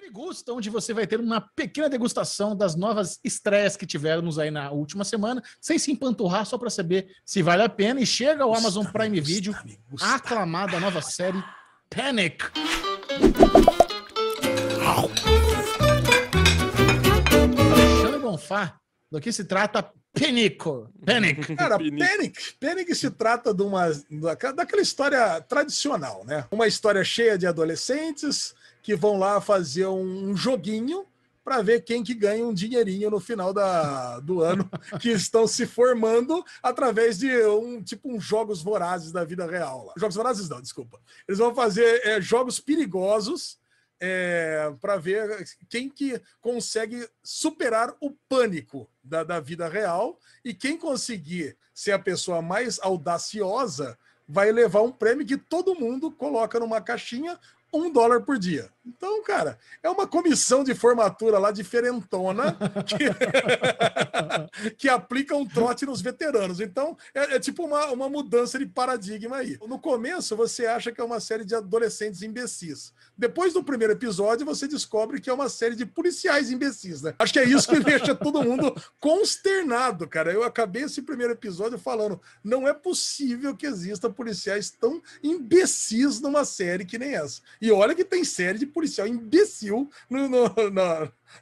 degustam onde você vai ter uma pequena degustação das novas estreias que tivermos aí na última semana, sem se empanturrar, só para saber se vale a pena. E chega ao Amazon Prime Video a aclamada nova série Panic. Alexandre Bonfá do que se trata Penico. Panic. Cara, Panic, Panic se trata de uma, daquela história tradicional, né? Uma história cheia de adolescentes que vão lá fazer um joguinho para ver quem que ganha um dinheirinho no final da, do ano que estão se formando através de um tipo um jogos vorazes da vida real lá. Jogos vorazes não, desculpa. Eles vão fazer é, jogos perigosos é, para ver quem que consegue superar o pânico da, da, vida real e quem conseguir ser a pessoa mais audaciosa vai levar um prêmio que todo mundo coloca numa caixinha um dólar por dia. Então, cara, é uma comissão de formatura lá diferentona que, que aplica um trote nos veteranos. Então, é, é, tipo uma, uma mudança de paradigma aí. No começo, você acha que é uma série de adolescentes imbecis. Depois do primeiro episódio, você descobre que é uma série de policiais imbecis, né? Acho que é isso que deixa todo mundo consternado, cara. Eu acabei esse primeiro episódio falando: não é possível que exista policiais tão imbecis numa série que nem essa. E olha que tem série de policial imbecil no, no,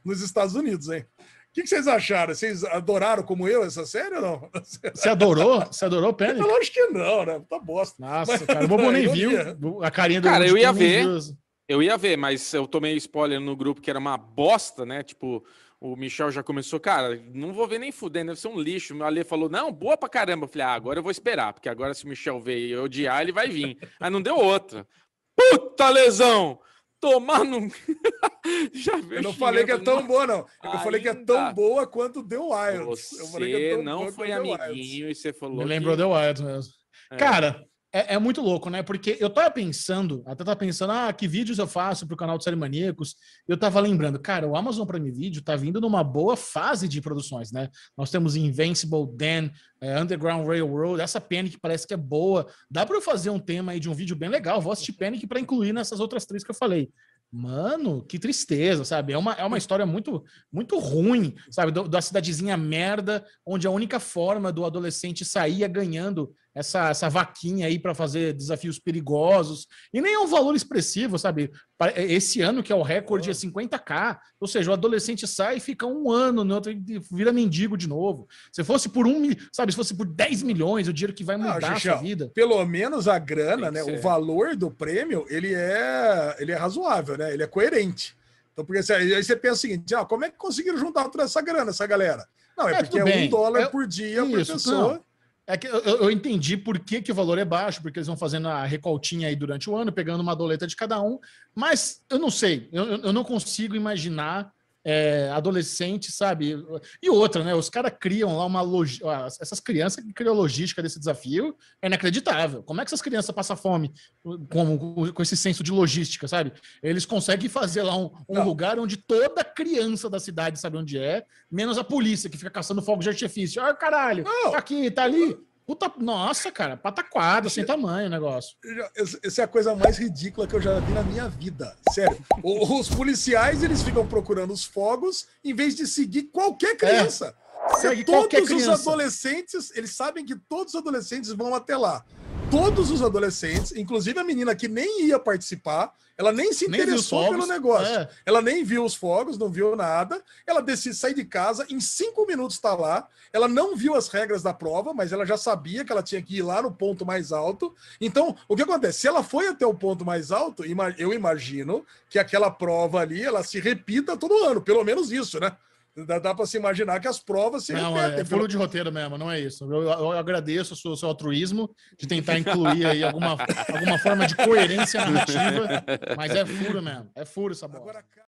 nos Estados Unidos, hein? O que, que, vocês acharam? Vocês adoraram como eu essa série ou não? Você adorou? Você adorou Panic? Eu acho que não, né? Tá bosta. Nossa, cara, o Bobo nem viu a carinha do Cara, eu ia ver. Eu ia ver, mas eu tomei spoiler no grupo que era uma bosta, né? Tipo, o Michel já começou, cara, não vou ver nem fudendo, deve ser um lixo. O Ale falou, não, boa pra caramba. Eu falei, ah, agora eu vou esperar, porque agora se o Michel ver e odiar, ele vai vir. Aí não deu outra. Puta lesão! Tomar num. Já eu não falei que é tão boa, não. Eu Ainda. falei que é tão boa quanto The Wild. Você eu falei que é tão é não foi amiguinho e você falou. Me lembrou The Wild mesmo. É. Cara, é, é, muito louco, né? Porque eu tava pensando, até tava pensando, ah, que vídeos eu faço pro canal do Série Maníacos? Eu tava lembrando, cara, o Amazon Prime Video tá vindo numa boa fase de produções, né? Nós temos Invincible, Dan, é, Underground Railroad, essa Panic parece que é boa. Dá para eu fazer um tema aí de um vídeo bem legal, vou assistir Panic para incluir nessas outras três que eu falei. Mano, que tristeza, sabe? É uma, é uma história muito muito ruim, sabe? da cidadezinha merda, onde a única forma do adolescente sair é ganhando essa, essa vaquinha aí para fazer desafios perigosos. E nem é um valor expressivo, sabe? É, esse ano, que é o recorde, é 50k. Ou seja, o adolescente sai e fica um ano, no outro, vira mendigo de novo. Se fosse por um, sabe? Se fosse por 10 milhões, o dinheiro que vai mudar Não, a sua vida. Pelo menos a grana, né? Ser. O valor do prêmio, ele é, ele é razoável, né? Ele é coerente. Então, porque aí você pensa o seguinte: ah, como é que conseguiram juntar toda essa grana, essa galera? Não, é, é porque é um dólar é... por dia Isso, por pessoa. É que eu, eu, entendi por que, que o valor é baixo, porque eles vão fazendo a recoltinha aí durante o ano, pegando uma doleta de cada um, mas eu não sei, eu, eu não consigo imaginar é, adolescente, sabe? E outra, né? Os caras criam lá uma logística. Essas crianças que criam a logística desse desafio é inacreditável. Como é que essas crianças passam fome uh, com, com esse senso de logística, sabe? Eles conseguem fazer lá um, um lugar onde toda criança da cidade sabe onde é, menos a polícia que fica caçando fogo de artifício. Ah, caralho, Não. Tá aqui, tá ali. Puta, nossa, cara, pataquada, sem tamanho o negócio. Essa é a coisa mais ridícula que eu já vi na minha vida. Sério. os policiais, eles ficam procurando os fogos em vez de seguir qualquer é. criança. É. Segue todos os adolescentes, eles sabem que todos os adolescentes vão até lá todos os adolescentes, inclusive a menina que nem ia participar, ela nem se interessou nem pelo negócio. É. Ela nem viu os fogos, não viu nada. Ela decide sair de casa, em cinco minutos está lá. Ela não viu as regras da prova, mas ela já sabia que ela tinha que ir lá no ponto mais alto. Então, o que acontece? Se ela foi até o ponto mais alto, eu imagino que aquela prova ali ela se repita todo ano, pelo menos isso, né? Dá, dá para se imaginar que as provas se Não, é repetem, é, é pelo... de roteiro mesmo, não é isso. Eu, eu agradeço o seu, seu, altruísmo de tentar incluir aí alguma, alguma forma de coerência narrativa, mas é furo mesmo, é furo essa bola. Agora...